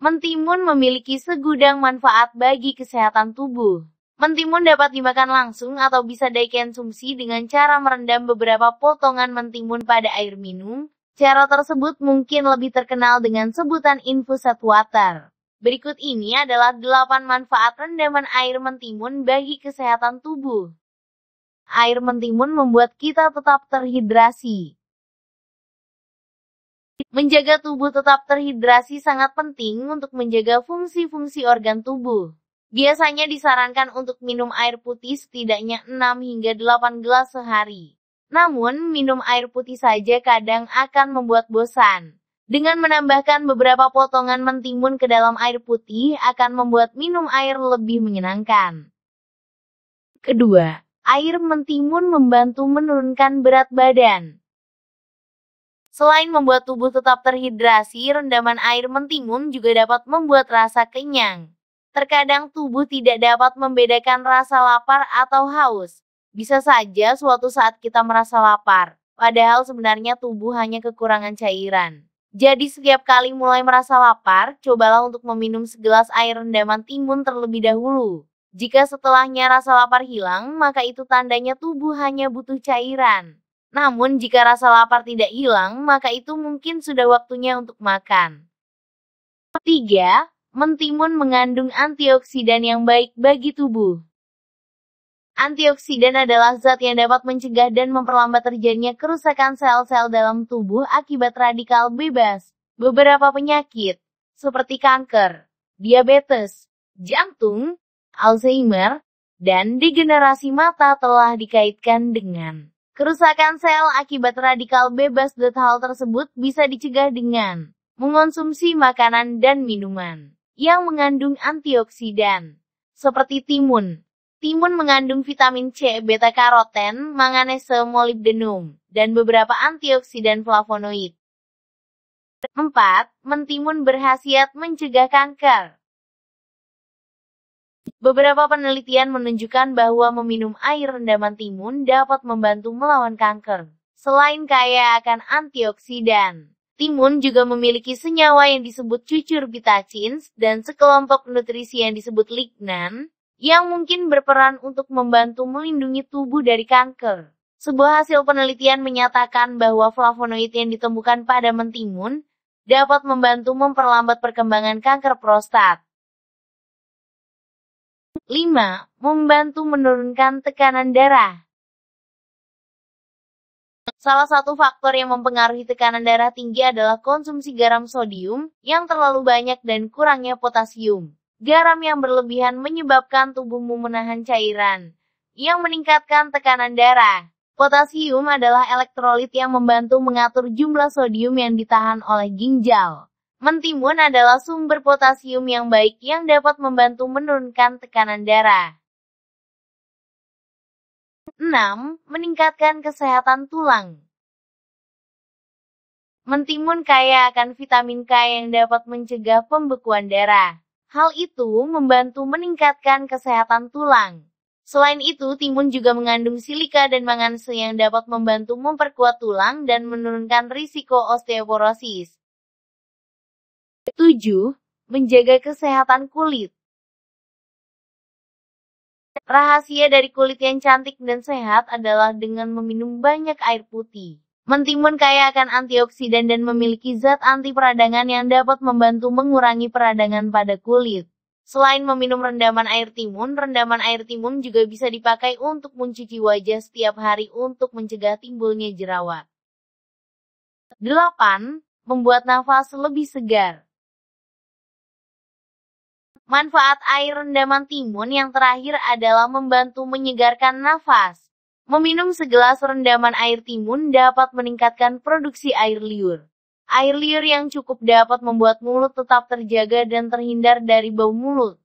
Mentimun memiliki segudang manfaat bagi kesehatan tubuh. Mentimun dapat dimakan langsung atau bisa dikonsumsi dengan cara merendam beberapa potongan mentimun pada air minum. Cara tersebut mungkin lebih terkenal dengan sebutan infused water. Berikut ini adalah 8 manfaat rendaman air mentimun bagi kesehatan tubuh. Air mentimun membuat kita tetap terhidrasi. Menjaga tubuh tetap terhidrasi sangat penting untuk menjaga fungsi-fungsi organ tubuh. Biasanya disarankan untuk minum air putih setidaknya 6 hingga 8 gelas sehari. Namun, minum air putih saja kadang akan membuat bosan. Dengan menambahkan beberapa potongan mentimun ke dalam air putih akan membuat minum air lebih menyenangkan. Kedua, air mentimun membantu menurunkan berat badan. Selain membuat tubuh tetap terhidrasi, rendaman air mentimun juga dapat membuat rasa kenyang. Terkadang tubuh tidak dapat membedakan rasa lapar atau haus. Bisa saja suatu saat kita merasa lapar, padahal sebenarnya tubuh hanya kekurangan cairan. Jadi setiap kali mulai merasa lapar, cobalah untuk meminum segelas air rendaman timun terlebih dahulu. Jika setelahnya rasa lapar hilang, maka itu tandanya tubuh hanya butuh cairan. Namun jika rasa lapar tidak hilang, maka itu mungkin sudah waktunya untuk makan. Ketiga, Mentimun mengandung antioksidan yang baik bagi tubuh. Antioksidan adalah zat yang dapat mencegah dan memperlambat terjadinya kerusakan sel-sel dalam tubuh akibat radikal bebas. Beberapa penyakit, seperti kanker, diabetes, jantung, Alzheimer, dan degenerasi mata telah dikaitkan dengan Kerusakan sel akibat radikal bebas zat hal tersebut bisa dicegah dengan mengonsumsi makanan dan minuman yang mengandung antioksidan, seperti timun. Timun mengandung vitamin C, beta-karoten, manganese, molibdenum, dan beberapa antioksidan flavonoid. 4. Mentimun berhasiat mencegah kanker. Beberapa penelitian menunjukkan bahwa meminum air rendaman timun dapat membantu melawan kanker. Selain kaya akan antioksidan, timun juga memiliki senyawa yang disebut cucur dan sekelompok nutrisi yang disebut lignan, yang mungkin berperan untuk membantu melindungi tubuh dari kanker. Sebuah hasil penelitian menyatakan bahwa flavonoid yang ditemukan pada mentimun dapat membantu memperlambat perkembangan kanker prostat. 5. Membantu menurunkan tekanan darah. Salah satu faktor yang mempengaruhi tekanan darah tinggi adalah konsumsi garam sodium yang terlalu banyak dan kurangnya potasium. Garam yang berlebihan menyebabkan tubuhmu menahan cairan yang meningkatkan tekanan darah. Potasium adalah elektrolit yang membantu mengatur jumlah sodium yang ditahan oleh ginjal. Mentimun adalah sumber potasium yang baik yang dapat membantu menurunkan tekanan darah. 6. Meningkatkan kesehatan tulang. Mentimun kaya akan vitamin K yang dapat mencegah pembekuan darah. Hal itu membantu meningkatkan kesehatan tulang. Selain itu, timun juga mengandung silika dan manganese yang dapat membantu memperkuat tulang dan menurunkan risiko osteoporosis. 7. Menjaga kesehatan kulit Rahasia dari kulit yang cantik dan sehat adalah dengan meminum banyak air putih. Mentimun kaya akan antioksidan dan memiliki zat anti peradangan yang dapat membantu mengurangi peradangan pada kulit. Selain meminum rendaman air timun, rendaman air timun juga bisa dipakai untuk mencuci wajah setiap hari untuk mencegah timbulnya jerawat. 8. Membuat nafas lebih segar. Manfaat air rendaman timun yang terakhir adalah membantu menyegarkan nafas. Meminum segelas rendaman air timun dapat meningkatkan produksi air liur. Air liur yang cukup dapat membuat mulut tetap terjaga dan terhindar dari bau mulut.